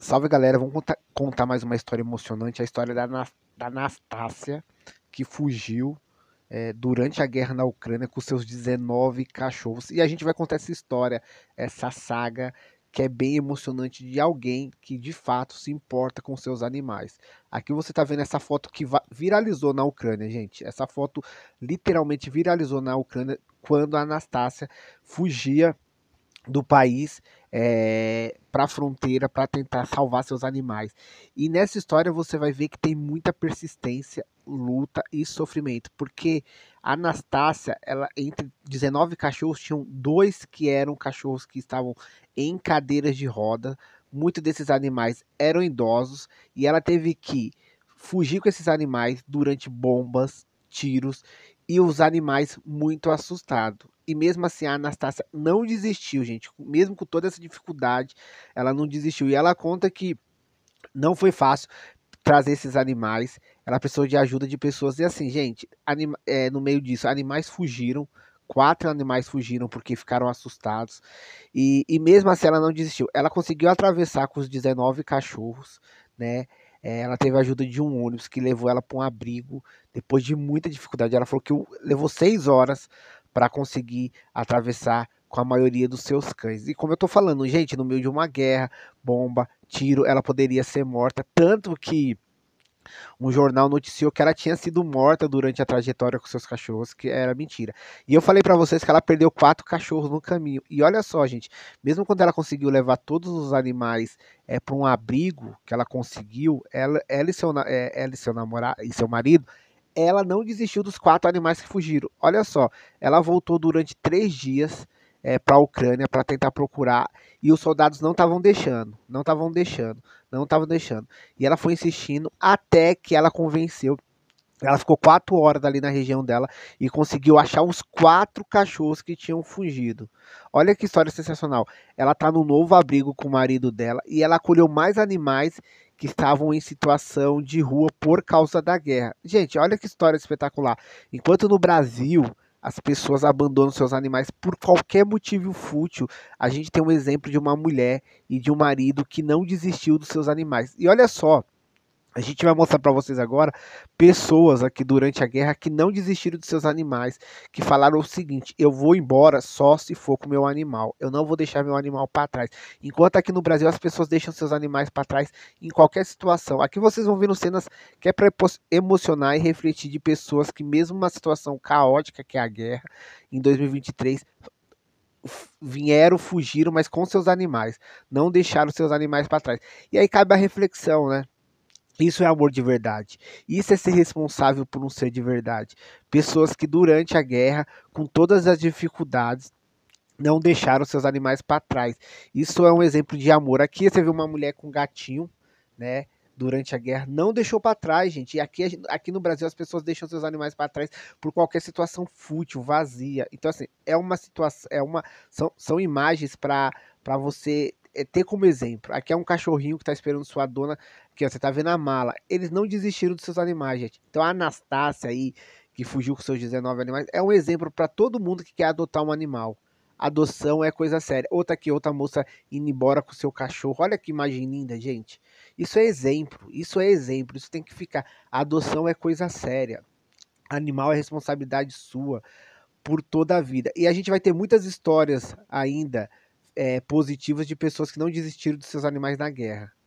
Salve galera, vamos contar, contar, mais uma história emocionante, a história da, da Anastácia, que fugiu é, durante a guerra na Ucrânia com seus 19 cachorros. E a gente vai contar essa história, essa saga, que é bem emocionante de alguém que de fato se importa com seus animais. Aqui você está vendo essa foto que viralizou na Ucrânia, gente. Essa foto literalmente viralizou na Ucrânia quando a Anastácia fugia do país é, para a fronteira para tentar salvar seus animais. E nessa história você vai ver que tem muita persistência, luta e sofrimento, porque a Anastácia, ela entre 19 cachorros tinham dois que eram cachorros que estavam em cadeiras de roda. Muitos desses animais eram idosos e ela teve que fugir com esses animais durante bombas, tiros e os animais muito assustados. E mesmo assim, a Anastácia não desistiu, gente. Mesmo com toda essa dificuldade, ela não desistiu. E ela conta que não foi fácil trazer esses animais. Ela precisou de ajuda de pessoas. E assim, gente, anima, é, no meio disso, animais fugiram. Quatro animais fugiram porque ficaram assustados. E, e mesmo assim, ela não desistiu. Ela conseguiu atravessar com os 19 cachorros, né? É, ela teve a ajuda de um ônibus que levou ela para um abrigo depois de muita dificuldade. Ela falou que levou seis horas para conseguir atravessar com a maioria dos seus cães. E como eu estou falando, gente, no meio de uma guerra, bomba, tiro, ela poderia ser morta. Tanto que um jornal noticiou que ela tinha sido morta durante a trajetória com seus cachorros, que era mentira. E eu falei para vocês que ela perdeu quatro cachorros no caminho. E olha só, gente, mesmo quando ela conseguiu levar todos os animais é, para um abrigo que ela conseguiu, ela, ela e seu, é, ela e seu namorado e seu marido ela não desistiu dos quatro animais que fugiram. Olha só, ela voltou durante três dias é, para a Ucrânia para tentar procurar e os soldados não estavam deixando, não estavam deixando, não estavam deixando. E ela foi insistindo até que ela convenceu. Ela ficou quatro horas ali na região dela e conseguiu achar os quatro cachorros que tinham fugido. Olha que história sensacional. Ela está no novo abrigo com o marido dela e ela acolheu mais animais que estavam em situação de rua por causa da guerra. Gente, olha que história espetacular. Enquanto no Brasil as pessoas abandonam seus animais por qualquer motivo fútil. A gente tem um exemplo de uma mulher e de um marido que não desistiu dos seus animais. E olha só, a gente vai mostrar para vocês agora pessoas aqui durante a guerra que não desistiram de seus animais, que falaram o seguinte: eu vou embora só se for com meu animal, eu não vou deixar meu animal para trás. Enquanto aqui no Brasil as pessoas deixam seus animais para trás em qualquer situação. Aqui vocês vão vendo cenas que é para emocionar e refletir de pessoas que, mesmo uma situação caótica que é a guerra em 2023, vieram, fugiram, mas com seus animais, não deixaram seus animais para trás. E aí cabe a reflexão, né? Isso é amor de verdade. Isso é ser responsável por um ser de verdade. Pessoas que durante a guerra, com todas as dificuldades, não deixaram seus animais para trás. Isso é um exemplo de amor. Aqui você vê uma mulher com um gatinho, né? Durante a guerra, não deixou para trás, gente. E aqui, aqui no Brasil as pessoas deixam seus animais para trás por qualquer situação fútil, vazia. Então, assim, é uma situação, é uma, são, são imagens para você é ter como exemplo. Aqui é um cachorrinho que está esperando sua dona, que você está vendo a mala. Eles não desistiram dos seus animais, gente. Então a Anastácia aí, que fugiu com seus 19 animais, é um exemplo para todo mundo que quer adotar um animal. Adoção é coisa séria. Outra aqui, outra moça indo embora com seu cachorro. Olha que imagem linda, gente. Isso é exemplo. Isso é exemplo. Isso tem que ficar. adoção é coisa séria. Animal é responsabilidade sua por toda a vida. E a gente vai ter muitas histórias ainda é, positivas de pessoas que não desistiram dos seus animais na guerra.